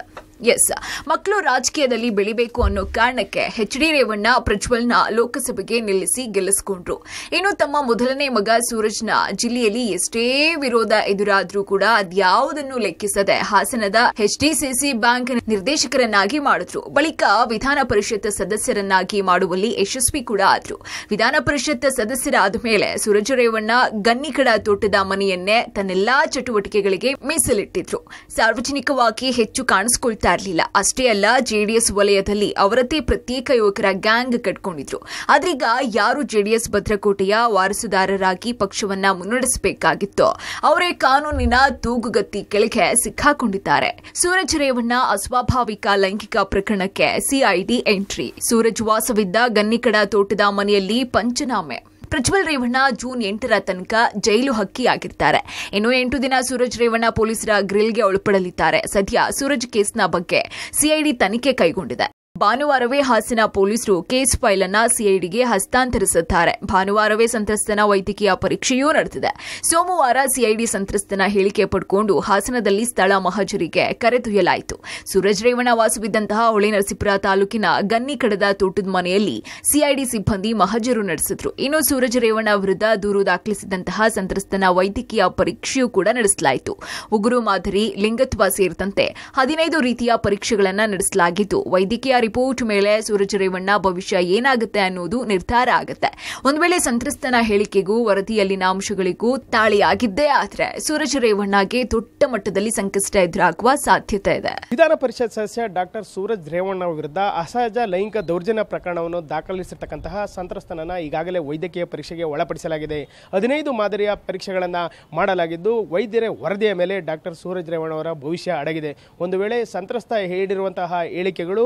ಎಸ್ ಮಕ್ಕಳು ರಾಜಕೀಯದಲ್ಲಿ ಬೆಳಿಬೇಕು ಅನ್ನೋ ಕಾರಣಕ್ಕೆ ಎಚ್ ಡಿ ರೇವಣ್ಣ ಪ್ರಜ್ವಲ್ನ ಲೋಕಸಭೆಗೆ ನಿಲ್ಲಿಸಿ ಗೆಲ್ಲಿಸಿಕೊಂಡ್ರು ಇನ್ನು ತಮ್ಮ ಮೊದಲನೇ ಮಗ ಸೂರಜ್ನ ಜಿಲ್ಲೆಯಲ್ಲಿ ಎಷ್ಟೇ ವಿರೋಧ ಎದುರಾದರೂ ಕೂಡ ಅದ್ಯಾವುದನ್ನು ಲೆಕ್ಕಿಸದೆ ಹಾಸನದ ಎಚ್ಡಿಸಿಸಿ ಬ್ಯಾಂಕ್ ನಿರ್ದೇಶಕರನ್ನಾಗಿ ಮಾಡಿದ್ರು ಬಳಿಕ ವಿಧಾನ ಪರಿಷತ್ ಸದಸ್ಯರನ್ನಾಗಿ ಮಾಡುವಲ್ಲಿ ಯಶಸ್ವಿ ಕೂಡ ಆದ್ರು ವಿಧಾನ ಪರಿಷತ್ ಸದಸ್ಯರಾದ ಮೇಲೆ ಸೂರಜ್ ರೇವಣ್ಣ ಗನ್ನಿಕಡ ತೋಟದ ಮನೆಯನ್ನೇ ತನ್ನೆಲ್ಲಾ ಚಟುವಟಿಕೆಗಳಿಗೆ ಮೀಸಲಿಟ್ಟಿದ್ರು ಸಾರ್ವಜನಿಕವಾಗಿ ಹೆಚ್ಚು ಕಾಣಿಸಿಕೊಳ್ತಾ ಮಾಡ್ತಾ ಇರಲಿಲ್ಲ ಅಷ್ಟೇ ಅಲ್ಲ ಜೆಡಿಎಸ್ ವಲಯದಲ್ಲಿ ಅವರದ್ದೇ ಪ್ರತ್ಯೇಕ ಯುವಕರ ಗ್ಯಾಂಗ್ ಕಟ್ಕೊಂಡಿದ್ರು ಆದ್ರೀಗ ಯಾರು ಜೆಡಿಎಸ್ ಭದ್ರಕೋಟೆಯ ವಾರಸುದಾರರಾಗಿ ಪಕ್ಷವನ್ನ ಮುನ್ನಡೆಸಬೇಕಾಗಿತ್ತು ಅವರೇ ಕಾನೂನಿನ ತೂಗುಗತ್ತಿ ಕೆಳಗೆ ಸಿಕ್ಕಾಕೊಂಡಿದ್ದಾರೆ ಸೂರಜ್ ರೇವಣ್ಣ ಅಸ್ವಾಭಾವಿಕ ಲೈಂಗಿಕ ಪ್ರಕರಣಕ್ಕೆ ಸಿಐಡಿ ಎಂಟ್ರಿ ಸೂರಜ್ ವಾಸವಿದ್ದ ಗನ್ನಿಕಡ ತೋಟದ ಮನೆಯಲ್ಲಿ ಪಂಚನಾಮೆ ಪ್ರಜ್ವಲ್ ರೇವಣ್ಣ ಜೂನ್ ಎಂಟರ ತನಕ ಜೈಲು ಹಕ್ಕಿ ಆಗಿರ್ತಾರೆ. ಇನ್ನು ಎಂಟು ದಿನ ಸೂರಜ್ ರೇವಣ್ಣ ಪೊಲೀಸರ ಗ್ರಿಲ್ಗೆ ಒಳಪಡಲಿದ್ದಾರೆ ಸದ್ಯ ಸೂರಜ್ ಕೇಸ್ನ ಬಗ್ಗೆ ಸಿಐಡಿ ತನಿಖೆ ಕೈಗೊಂಡಿದೆ ಭಾನುವಾರವೇ ಹಾಸನ ಪೊಲೀಸರು ಕೇಸ್ ಫೈಲ್ ಅನ್ನ ಸಿಐಡಿಗೆ ಹಸ್ತಾಂತರಿಸುತ್ತಾರೆ ಭಾನುವಾರವೇ ಸಂತ್ರಸ್ತನ ವೈದ್ಯಕೀಯ ಪರೀಕ್ಷೆಯೂ ನಡೆದಿದೆ ಸೋಮವಾರ ಸಿಐಡಿ ಸಂತ್ರಸ್ತನ ಹೇಳಿಕೆ ಪಡ್ಕೊಂಡು ಹಾಸನದಲ್ಲಿ ಸ್ಥಳ ಮಹಜರಿಗೆ ಕರೆದೊಯ್ಯಲಾಯಿತು ಸೂರಜ್ ರೇವಣ್ಣ ವಾಸವಿದ್ದಂತಹ ಹೊಳೆನರಸೀಪುರ ತಾಲೂಕಿನ ಗನ್ನಿ ಕಡದ ತೋಟದ ಮನೆಯಲ್ಲಿ ಸಿಐಡಿ ಸಿಬ್ಬಂದಿ ಮಹಜರು ನಡೆಸಿದ್ರು ಇನ್ನು ಸೂರಜ್ ರೇವಣ್ಣ ವಿರುದ್ದ ದೂರು ದಾಖಲಿಸಿದಂತಹ ಸಂತ್ರಸ್ತನ ವೈದ್ಯಕೀಯ ಪರೀಕ್ಷೆಯೂ ಕೂಡ ನಡೆಸಲಾಯಿತು ಉಗುರು ಮಾದರಿ ಲಿಂಗತ್ವ ಸೇರಿದಂತೆ ಹದಿನೈದು ರೀತಿಯ ಪರೀಕ್ಷೆಗಳನ್ನು ನಡೆಸಲಾಗಿದ್ದು ವೈದ್ಯಕೀಯ ರಿಪೋರ್ಟ್ ಮೇಲೆ ಸೂರಜ್ ರೇವಣ್ಣ ಭವಿಷ್ಯ ಏನಾಗುತ್ತೆ ಅನ್ನೋದು ನಿರ್ಧಾರ ಆಗುತ್ತೆ ಒಂದು ವೇಳೆ ಸಂತ್ರಸ್ತನ ಹೇಳಿಕೆಗೂ ವರದಿಯಲ್ಲಿನ ಅಂಶಗಳಿಗೂ ತಾಳಿಯಾಗಿದ್ದೇ ಆದರೆ ಸೂರಜ್ ರೇವಣ್ಣಗೆ ದೊಡ್ಡ ಮಟ್ಟದಲ್ಲಿ ಸಂಕಷ್ಟ ಎದುರಾಗುವ ಸಾಧ್ಯತೆ ಇದೆ ವಿಧಾನ ಪರಿಷತ್ ಸದಸ್ಯ ಡಾಕ್ಟರ್ ಸೂರಜ್ ರೇವಣ್ಣ ವಿರುದ್ಧ ಅಸಹಜ ಲೈಂಗಿಕ ದೌರ್ಜನ್ಯ ಪ್ರಕರಣವನ್ನು ದಾಖಲಿಸಿರ್ತಕ್ಕಂತಹ ಸಂತ್ರಸ್ತನನ್ನ ಈಗಾಗಲೇ ವೈದ್ಯಕೀಯ ಪರೀಕ್ಷೆಗೆ ಒಳಪಡಿಸಲಾಗಿದೆ ಹದಿನೈದು ಮಾದರಿಯ ಪರೀಕ್ಷೆಗಳನ್ನು ಮಾಡಲಾಗಿದ್ದು ವೈದ್ಯರ ವರದಿಯ ಮೇಲೆ ಡಾಕ್ಟರ್ ಸೂರಜ್ ರೇವಣ್ಣ ಅವರ ಭವಿಷ್ಯ ಅಡಗಿದೆ ಒಂದು ವೇಳೆ ಸಂತ್ರಸ್ತ ಹೇಳಿರುವಂತಹ ಹೇಳಿಕೆಗಳು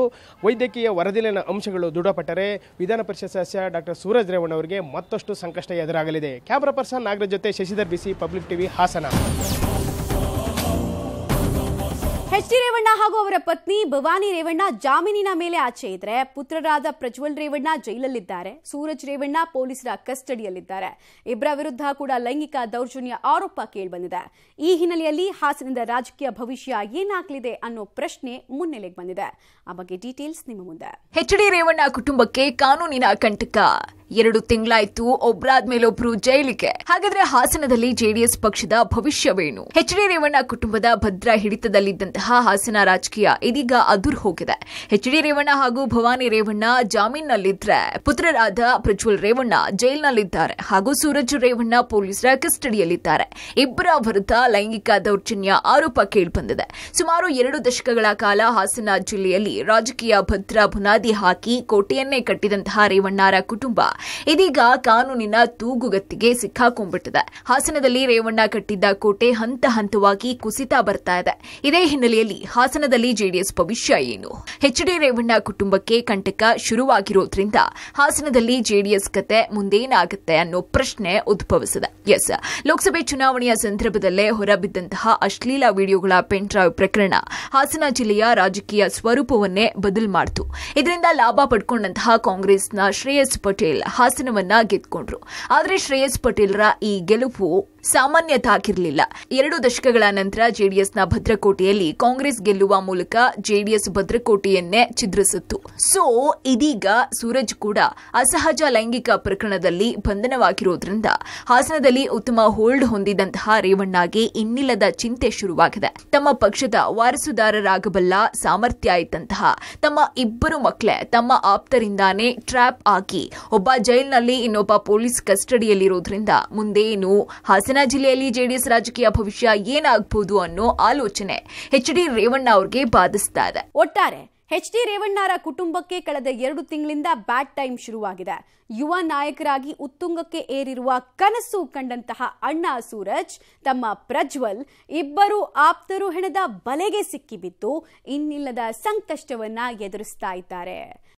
ವೈದ್ಯಕೀಯ ವರದಿಲಿನ ಅಂಶಗಳು ದೃಢಪಟ್ಟರೆ ವಿಧಾನ ಪರಿಷತ್ ಸದಸ್ಯ ಡಾಕ್ಟರ್ ಸೂರಜ್ ರೇವಣ್ಣ ಅವರಿಗೆ ಮತ್ತಷ್ಟು ಸಂಕಷ್ಟ ಎದುರಾಗಲಿದೆ ಕ್ಯಾಮ್ರಾ ಪರ್ಸನ್ ನಾಗರಾಜ್ ಜೊತೆ Shashidhar BC public TV Hassan H D Revanna ಹಾಗೂ ಅವರ ಪತ್ನಿ ಭವಾನಿ ರೇವಣ್ಣ ಜಾಮೀನಿನ ಮೇಲೆ ಆಚೆ ಇದ್ರೆ ಪುತ್ರರಾದ ಪ್ರಜ್ವಲ್ ರೇವಣ್ಣ ಜೈಲಲ್ಲಿದ್ದಾರೆ ಸೂರಜ್ ರೇವಣ್ಣ ಪೊಲೀಸರ ಕಸ್ಟಡಿಯಲ್ಲಿದ್ದಾರೆ ಇಬ್ಬರ ವಿರುದ್ಧ ಕೂಡ ಲೈಂಗಿಕ ದೌರ್ಜನ್ಯ ಆರೋಪ ಕೇಳಿಬಂದಿದೆ ಈ ಹಿನ್ನೆಲೆಯಲ್ಲಿ ಹಾಸನದ ರಾಜಕೀಯ ಭವಿಷ್ಯ ಏನಾಗಲಿದೆ ಅನ್ನೋ ಪ್ರಶ್ನೆ ಮುನ್ನೆಲೆಗೆ ಬಂದಿದೆ ಆ ಬಗ್ಗೆ ಡೀಟೇಲ್ಸ್ ನಿಮ್ಮ ಮುಂದೆ ಎಚ್ ಡಿ ರೇವಣ್ಣ ಕುಟುಂಬಕ್ಕೆ ಕಾನೂನಿನ ಕಂಟಕ ಎರಡು ತಿಂಗಳಾಯ್ತು ಒಬ್ರಾದ್ಮೇಲೊಬ್ರು ಜೈಲಿಗೆ ಹಾಗಾದ್ರೆ ಹಾಸನದಲ್ಲಿ ಜೆಡಿಎಸ್ ಪಕ್ಷದ ಭವಿಷ್ಯವೇನು ಎಚ್ ಡಿ ರೇವಣ್ಣ ಕುಟುಂಬದ ಭದ್ರ ಹಿಡಿತದಲ್ಲಿದ್ದಂತಹ ಹಾಸನ ರಾಜಕೀಯ ಇದೀಗ ಅದುರ್ ಹೋಗಿದೆ ಎಚ್ ಡಿ ರೇವಣ್ಣ ಹಾಗೂ ಭವಾನಿ ರೇವಣ್ಣ ಜಾಮೀನಲ್ಲಿದ್ರೆ ಪುತ್ರರಾದ ಪ್ರಜ್ವಲ್ ರೇವಣ್ಣ ಜೈಲ್ನಲ್ಲಿದ್ದಾರೆ ಹಾಗೂ ಸೂರಜ್ ರೇವಣ್ಣ ಪೊಲೀಸರ ಕಸ್ಟಡಿಯಲ್ಲಿದ್ದಾರೆ ಇಬ್ಬರ ವಿರುದ್ಧ ಲೈಂಗಿಕ ದೌರ್ಜನ್ಯ ಆರೋಪ ಕೇಳಿಬಂದಿದೆ ಸುಮಾರು ಎರಡು ದಶಕಗಳ ಕಾಲ ಹಾಸನ ಜಿಲ್ಲೆಯಲ್ಲಿ ರಾಜಕೀಯ ಭದ್ರ ಬುನಾದಿ ಹಾಕಿ ಕೋಟೆಯನ್ನೇ ಕಟ್ಟಿದಂತಹ ರೇವಣ್ಣರ ಕುಟುಂಬ ಇದೀಗ ಕಾನೂನಿನ ತೂಗುಗತ್ತಿಗೆ ಸಿಕ್ಕಾಕೊಂಡ್ಬಿಟ್ಟಿದೆ ಹಾಸನದಲ್ಲಿ ರೇವಣ್ಣ ಕಟ್ಟಿದ್ದ ಕೋಟೆ ಹಂತ ಹಂತವಾಗಿ ಕುಸಿತ ಬರ್ತಾ ಇದೆ ಇದೇ ಹಿನ್ನೆಲೆಯಲ್ಲಿ ಹಾಸನದಲ್ಲಿ ಜೆಡಿಎಸ್ ಭವಿಷ್ಯ ಏನು ಎಚ್ ಡಿ ರೇವಣ್ಣ ಕುಟುಂಬಕ್ಕೆ ಕಂಟಕ ಶುರುವಾಗಿರೋದ್ರಿಂದ ಹಾಸನದಲ್ಲಿ ಜೆಡಿಎಸ್ ಕತೆ ಮುಂದೇನಾಗುತ್ತೆ ಅನ್ನೋ ಪ್ರಶ್ನೆ ಉದ್ಭವಿಸಿದೆ ಎಸ್ ಲೋಕಸಭೆ ಚುನಾವಣೆಯ ಸಂದರ್ಭದಲ್ಲೇ ಹೊರಬಿದ್ದಂತಹ ಅಶ್ಲೀಲ ವಿಡಿಯೋಗಳ ಪೆನ್ಡ್ರೈವ್ ಪ್ರಕರಣ ಹಾಸನ ಜಿಲ್ಲೆಯ ರಾಜಕೀಯ ಸ್ವರೂಪವನ್ನೇ ಬದಲು ಮಾಡಿತು ಇದರಿಂದ ಲಾಭ ಪಡ್ಕೊಂಡಂತಹ ಕಾಂಗ್ರೆಸ್ನ ಶ್ರೇಯಸ್ ಪಟೇಲ್ ಹಾಸನವನ್ನ ಗೆದ್ಕೊಂಡ್ರು ಆದರೆ ಶ್ರೇಯಸ್ ಪಟೇಲ್ರ ಈ ಗೆಲುವು ಸಾಮಾನ್ಯ ತಾಕಿರಲಿಲ್ಲ ಎರಡು ದಶಕಗಳ ನಂತರ ಜೆಡಿಎಸ್ನ ಭದ್ರಕೋಟೆಯಲ್ಲಿ ಕಾಂಗ್ರೆಸ್ ಗೆಲ್ಲುವ ಮೂಲಕ ಜೆಡಿಎಸ್ ಭದ್ರಕೋಟೆಯನ್ನೇ ಛಿದ್ರಿಸಿತ್ತು ಸೊ ಇದೀಗ ಸೂರಜ್ ಕೂಡ ಅಸಹಜ ಲೈಂಗಿಕ ಪ್ರಕರಣದಲ್ಲಿ ಬಂಧನವಾಗಿರುವುದರಿಂದ ಹಾಸನದಲ್ಲಿ ಉತ್ತಮ ಹೋಲ್ಡ್ ಹೊಂದಿದಂತಹ ರೇವಣ್ಣಗೆ ಇನ್ನಿಲ್ಲದ ಚಿಂತೆ ಶುರುವಾಗಿದೆ ತಮ್ಮ ಪಕ್ಷದ ವಾರಸುದಾರರಾಗಬಲ್ಲ ಸಾಮರ್ಥ್ಯ ಇದ್ದಂತಹ ತಮ್ಮ ಇಬ್ಬರು ಮಕ್ಕಳೇ ತಮ್ಮ ಆಪ್ತರಿಂದಾನೇ ಟ್ರ್ಯಾಪ್ ಆಗಿ ಒಬ್ಬ ಜೈಲ್ನಲ್ಲಿ ಇನ್ನೊಬ್ಬ ಪೊಲೀಸ್ ಕಸ್ಟಡಿಯಲ್ಲಿರೋದ್ರಿಂದ ಮುಂದೇನು ಹಾಸನ ಹಾಸನ ಜಿಲ್ಲೆಯಲ್ಲಿ ಜೆಡಿಎಸ್ ರಾಜಕೀಯ ಭವಿಷ್ಯ ಏನಾಗಬಹುದು ಅನ್ನೋ ಆಲೋಚನೆ ಎಚ್ ಡಿ ರೇವಣ್ಣ ಅವರಿಗೆ ಬಾಧಿಸ್ತಾ ಇದೆ ಒಟ್ಟಾರೆ ಎಚ್ ಡಿ ರೇವಣ್ಣರ ಕುಟುಂಬಕ್ಕೆ ಕಳೆದ ಎರಡು ತಿಂಗಳಿಂದ ಬ್ಯಾಡ್ ಟೈಮ್ ಶುರುವಾಗಿದೆ ಯುವ ನಾಯಕರಾಗಿ ಉತ್ತುಂಗಕ್ಕೆ ಏರಿರುವ ಕನಸು ಕಂಡಂತಹ ಅಣ್ಣ ಸೂರಜ್ ತಮ್ಮ ಪ್ರಜ್ವಲ್ ಇಬ್ಬರು ಆಪ್ತರು ಹೆಣದ ಬಲೆಗೆ ಸಿಕ್ಕಿಬಿದ್ದು ಇನ್ನಿಲ್ಲದ ಸಂಕಷ್ಟವನ್ನ ಎದುರಿಸ್ತಾ ಇದ್ದಾರೆ